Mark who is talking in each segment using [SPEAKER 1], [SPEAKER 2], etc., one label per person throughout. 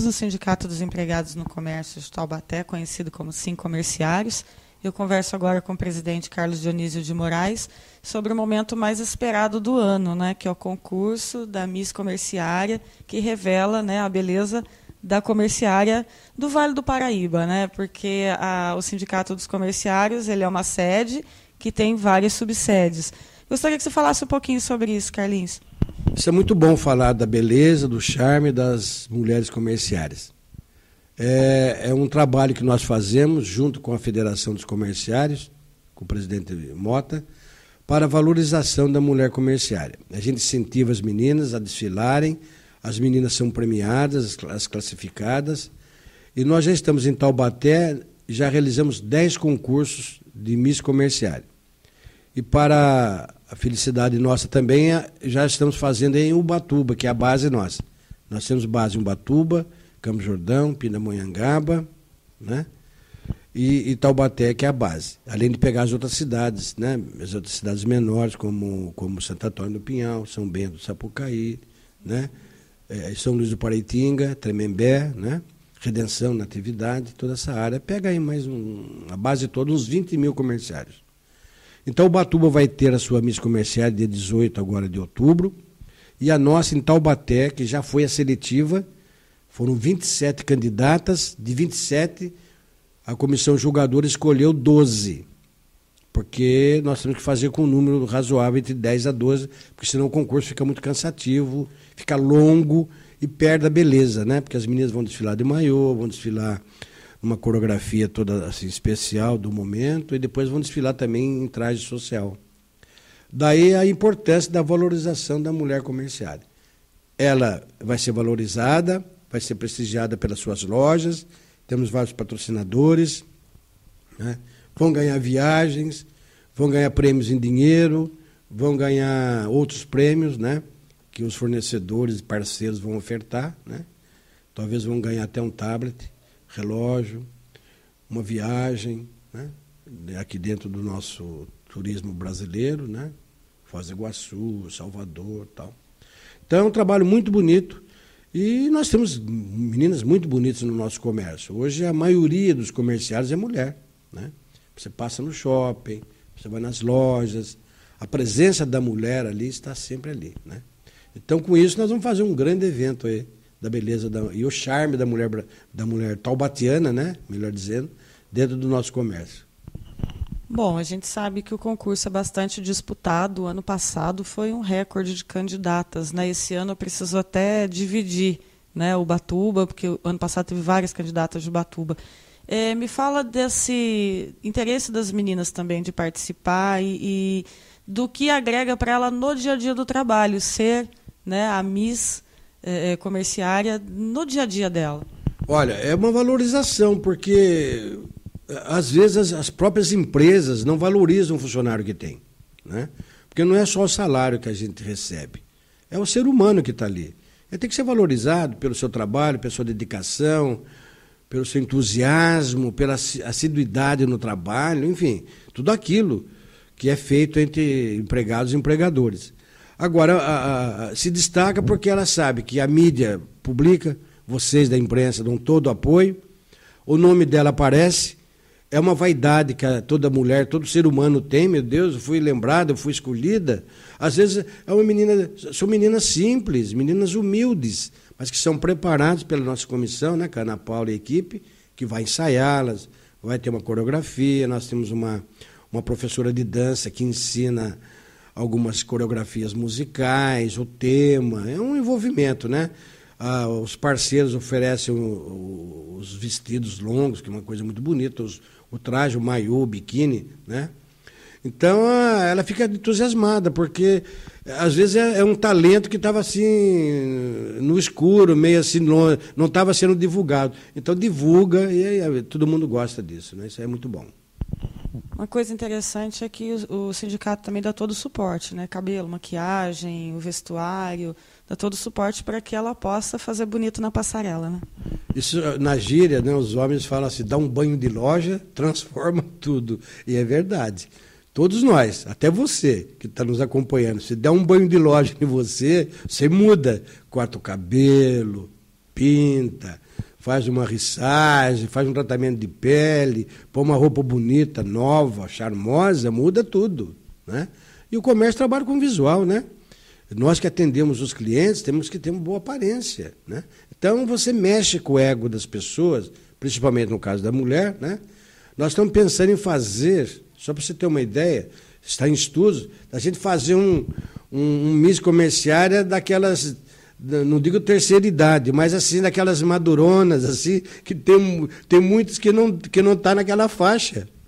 [SPEAKER 1] membros do Sindicato dos Empregados no Comércio de Taubaté, conhecido como Sim Comerciários. Eu converso agora com o presidente Carlos Dionísio de Moraes sobre o momento mais esperado do ano, né, que é o concurso da Miss Comerciária, que revela né, a beleza da comerciária do Vale do Paraíba, né, porque a, o Sindicato dos Comerciários ele é uma sede que tem várias subsedes. Gostaria que você falasse um pouquinho sobre isso, Carlinhos.
[SPEAKER 2] Isso é muito bom falar da beleza, do charme das mulheres comerciárias. É, é um trabalho que nós fazemos junto com a Federação dos Comerciários, com o presidente Mota, para a valorização da mulher comerciária. A gente incentiva as meninas a desfilarem, as meninas são premiadas, as classificadas. E nós já estamos em Taubaté, já realizamos 10 concursos de Miss Comerciário. E para a felicidade nossa também é, já estamos fazendo em Ubatuba, que é a base nossa. Nós temos base em Ubatuba, Campos Jordão, Pindamonhangaba, né? E, Taubaté, que é a base. Além de pegar as outras cidades, né? as outras cidades menores, como, como Santo Antônio do Pinhal, São Bento do Sapucaí, né? É, São Luís do Paraitinga, Tremembé, né? Redenção, Natividade, toda essa área. Pega aí mais um, a base toda, uns 20 mil comerciários. Então, Ubatuba vai ter a sua Miss Comercial dia 18 agora de outubro. E a nossa em Taubaté, que já foi a seletiva, foram 27 candidatas, de 27, a comissão julgadora escolheu 12. Porque nós temos que fazer com um número razoável entre 10 a 12, porque senão o concurso fica muito cansativo, fica longo e perde a beleza, né? Porque as meninas vão desfilar de maiô, vão desfilar uma coreografia toda assim, especial do momento, e depois vão desfilar também em traje social. Daí a importância da valorização da mulher comerciária. Ela vai ser valorizada, vai ser prestigiada pelas suas lojas, temos vários patrocinadores, né? vão ganhar viagens, vão ganhar prêmios em dinheiro, vão ganhar outros prêmios, né? que os fornecedores e parceiros vão ofertar, né? talvez vão ganhar até um tablet relógio, uma viagem, né? aqui dentro do nosso turismo brasileiro, né? Foz do Iguaçu, Salvador tal. Então é um trabalho muito bonito e nós temos meninas muito bonitas no nosso comércio. Hoje a maioria dos comerciais é mulher. Né? Você passa no shopping, você vai nas lojas, a presença da mulher ali está sempre ali. Né? Então com isso nós vamos fazer um grande evento aí da beleza da, e o charme da mulher, da mulher taubatiana, né? melhor dizendo, dentro do nosso comércio.
[SPEAKER 1] Bom, a gente sabe que o concurso é bastante disputado. O ano passado foi um recorde de candidatas. Né? Esse ano eu preciso até dividir né, Batuba, porque o ano passado teve várias candidatas de Batuba. É, me fala desse interesse das meninas também de participar e, e do que agrega para ela no dia a dia do trabalho, ser né, a Miss é, é, comerciária no dia a dia dela?
[SPEAKER 2] Olha, é uma valorização, porque é, às vezes as, as próprias empresas não valorizam o funcionário que tem. Né? Porque não é só o salário que a gente recebe, é o ser humano que está ali. Ele tem que ser valorizado pelo seu trabalho, pela sua dedicação, pelo seu entusiasmo, pela assiduidade no trabalho, enfim, tudo aquilo que é feito entre empregados e empregadores. Agora, a, a, se destaca porque ela sabe que a mídia publica, vocês da imprensa dão todo o apoio, o nome dela aparece, é uma vaidade que toda mulher, todo ser humano tem, meu Deus, eu fui lembrada, eu fui escolhida. Às vezes é uma menina, são meninas simples, meninas humildes, mas que são preparadas pela nossa comissão, né, Ana Paula e a equipe, que vai ensaiá-las, vai ter uma coreografia, nós temos uma, uma professora de dança que ensina algumas coreografias musicais, o tema, é um envolvimento, né? Ah, os parceiros oferecem o, o, os vestidos longos, que é uma coisa muito bonita, os, o traje, o maiô, o biquíni, né? Então ela fica entusiasmada, porque eh, às vezes é, é um talento que estava assim no escuro, meio assim, não estava sendo divulgado. Então divulga e, aí eh, todo mundo gosta disso, né? Isso é muito bom.
[SPEAKER 1] Uma coisa interessante é que o, o, sindicato também dá todo o suporte, né? Cabelo, maquiagem, o vestuário, dá todo o suporte para que ela possa fazer bonito na passarela, né?
[SPEAKER 2] Isso eh, na gíria, né? Os homens falam assim, dá um banho de loja, transforma tudo. E é verdade. Todos nós, até você que está nos acompanhando, se der um banho de loja em você, você muda. Corta o cabelo, pinta, faz uma rissagem, faz um tratamento de pele, põe uma roupa bonita, nova, charmosa, muda tudo. Né? E o comércio trabalha com visual, né? Nós que atendemos os clientes temos que ter uma boa aparência. Né? Então você mexe com o ego das pessoas, principalmente no caso da mulher. Né? Nós estamos pensando em fazer, só para você ter uma ideia, está em estudos, da gente fazer um, um, um miss comerciária daquelas não digo terceira idade, mas assim, daquelas maduronas, assim, que tem, tem muitos que não estão que não tá naquela faixa.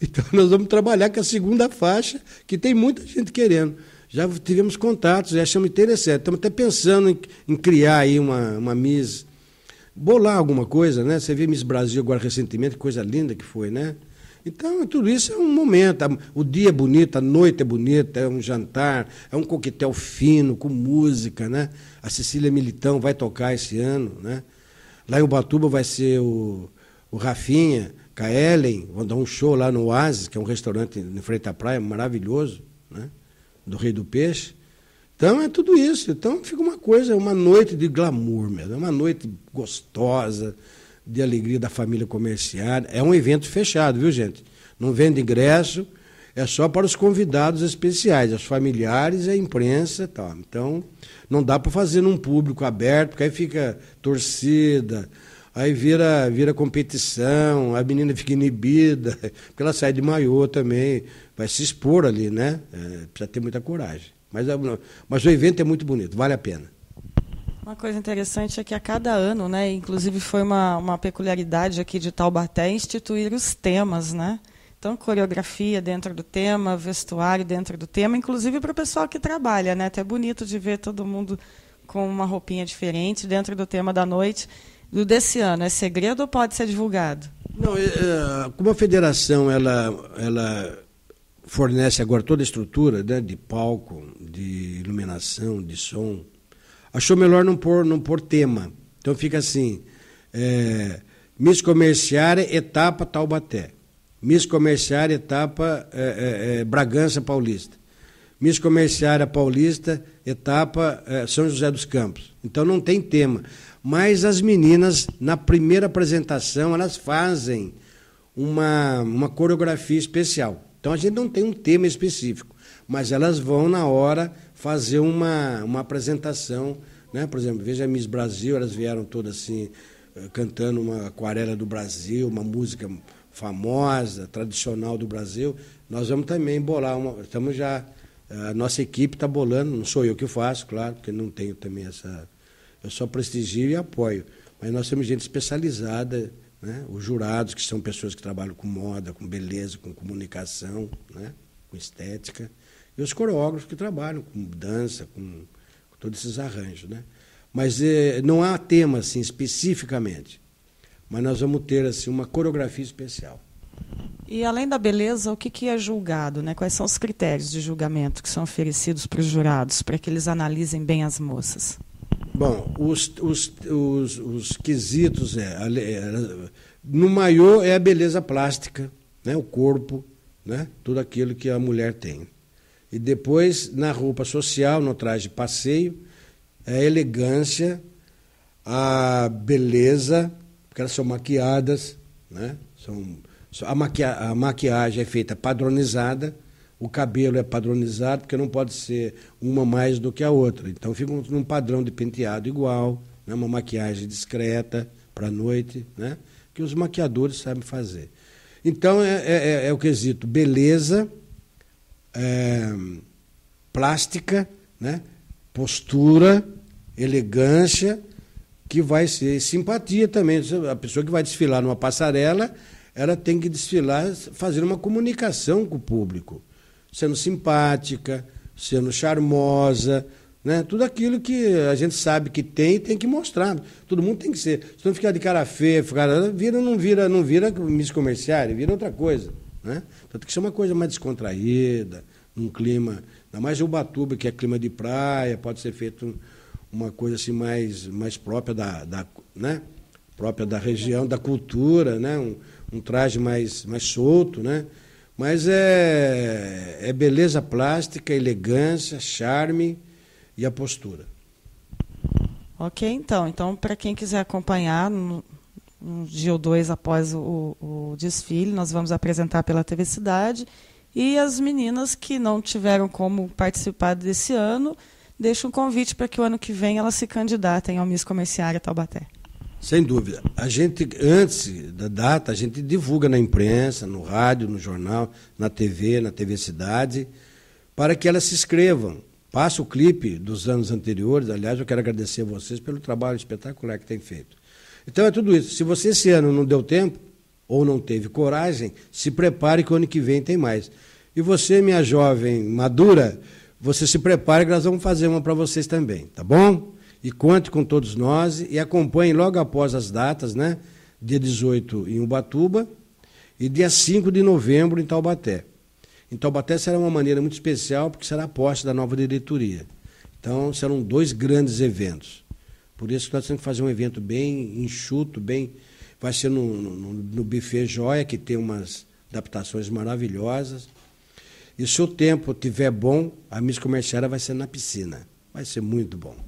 [SPEAKER 2] Então nós vamos trabalhar com a segunda faixa, que tem muita gente querendo. Já tivemos contatos, já achamos interessante. Estamos até pensando em, em criar aí uma, uma Miss, bolar alguma coisa, né? Você viu Miss Brasil agora recentemente, coisa linda que foi, né? Então, tudo isso é um momento. O dia é bonito, a noite é bonita, é um jantar, é um coquetel fino, com música, né? A Cecília Militão vai tocar esse ano, né? Lá em Ubatuba vai ser o, o Rafinha, com a Ellen, vão dar um show lá no Oasis, que é um restaurante em frente à praia, maravilhoso, né? Do Rei do Peixe. Então, é tudo isso. Então, fica uma coisa, é uma noite de glamour mesmo, é uma noite gostosa, de alegria da família comerciária. É um evento fechado, viu, gente? Não vende ingresso, é só para os convidados especiais, os familiares, a imprensa e tal. Então, não dá para fazer num público aberto, porque aí fica torcida, aí vira, vira competição, a menina fica inibida, porque ela sai de maiô também, vai se expor ali, né? É, precisa ter muita coragem. Mas, é, mas o evento é muito bonito, vale a pena.
[SPEAKER 1] Uma coisa interessante é que a cada ano, né, inclusive foi uma, uma peculiaridade aqui de Taubaté, instituir os temas, né? Então, coreografia dentro do tema, vestuário dentro do tema, inclusive para o pessoal que trabalha, né? Até é bonito de ver todo mundo com uma roupinha diferente dentro do tema da noite. Do desse ano, é segredo ou pode ser divulgado? Não, é, é
[SPEAKER 2] como a federação ela, ela fornece agora toda a estrutura né, de palco, de iluminação, de som, achou melhor não pôr, não pôr tema. Então fica assim: é, Miss Comerciária, etapa Taubaté. Miss Comerciária, etapa é, é, é Bragança Paulista. Miss Comerciária Paulista, etapa é, São José dos Campos. Então não tem tema. Mas as meninas, na primeira apresentação, elas fazem uma, uma coreografia especial. Então a gente não tem um tema específico, mas elas vão na hora fazer uma, uma apresentação. Né? Por exemplo, veja Miss Brasil, elas vieram todas assim, eh, cantando uma aquarela do Brasil, uma música famosa, tradicional do Brasil. Nós vamos também bolar uma. Estamos já. Eh, a nossa equipe está bolando, não sou eu que faço, claro, porque não tenho também essa. Eu só prestigio e apoio. Mas nós temos gente especializada, né? os jurados, que são pessoas que trabalham com moda, com beleza, com comunicação, né? com estética e os coreógrafos que trabalham com dança, com, com todos esses arranjos. Né? Mas eh, não há tema assim, especificamente, mas nós vamos ter assim, uma coreografia especial.
[SPEAKER 1] E além da beleza, o que, que é julgado? Né? Quais são os critérios de julgamento que são oferecidos para os jurados, para que eles analisem bem as moças? Bom, os,
[SPEAKER 2] os, os, os quesitos é, é, no maior é a beleza plástica, né? o corpo, né? tudo aquilo que a mulher tem. E depois, na roupa social, no traje passeio, a elegância, a beleza, porque elas são maquiadas, né? São, a, maqui a maquiagem é feita padronizada, o cabelo é padronizado, porque não pode ser uma mais do que a outra. Então fica num padrão de penteado igual, né? uma maquiagem discreta para a noite, né? que os maquiadores sabem fazer. Então é, é, é, é o quesito beleza, é, plástica, né? postura, elegância, que vai ser simpatia também. A pessoa que vai desfilar numa passarela, ela tem que desfilar fazendo uma comunicação com o público, sendo simpática, sendo charmosa, né? Tudo aquilo que a gente sabe que tem, tem que mostrar. Todo mundo tem que ser. Se não ficar de cara feia, ficar, vira, não vira, não vira miss comerciária, vira outra coisa. Né? Tanto que isso é uma coisa mais descontraída, num clima, ainda mais Ubatuba, que é clima de praia, pode ser feito uma coisa assim mais, mais própria da, da né? própria da região, da cultura, né? um, um traje mais, mais solto, né? Mas é, é beleza plástica, elegância, charme e a postura.
[SPEAKER 1] Ok, então. Então, para quem quiser acompanhar, um dia ou dois após o, o desfile, nós vamos apresentar pela TV Cidade. E as meninas que não tiveram como participar desse ano, deixo um convite para que o ano que vem elas se candidatem ao Miss Comerciária Taubaté.
[SPEAKER 2] Sem dúvida. A gente, antes da data, a gente divulga na imprensa, no rádio, no jornal, na TV, na TV Cidade, para que elas se inscrevam. Passa o clipe dos anos anteriores. Aliás, eu quero agradecer a vocês pelo trabalho espetacular que têm feito. Então é tudo isso. Se você esse ano não deu tempo, ou não teve coragem, se prepare que o ano que vem tem mais. E você, minha jovem madura, você se prepare que nós vamos fazer uma para vocês também, tá bom? E conte com todos nós e acompanhe logo após as datas, né? Dia 18 em Ubatuba e dia 5 de novembro em Taubaté. Em Taubaté será uma maneira muito especial, porque será a posse da nova diretoria. Então, serão dois grandes eventos. Por isso que nós temos que fazer um evento bem enxuto, bem. Vai ser no, no, no buffet Joia, que tem umas adaptações maravilhosas. E se o tempo tiver bom, a Miss Comerciária vai ser na piscina. Vai ser muito bom.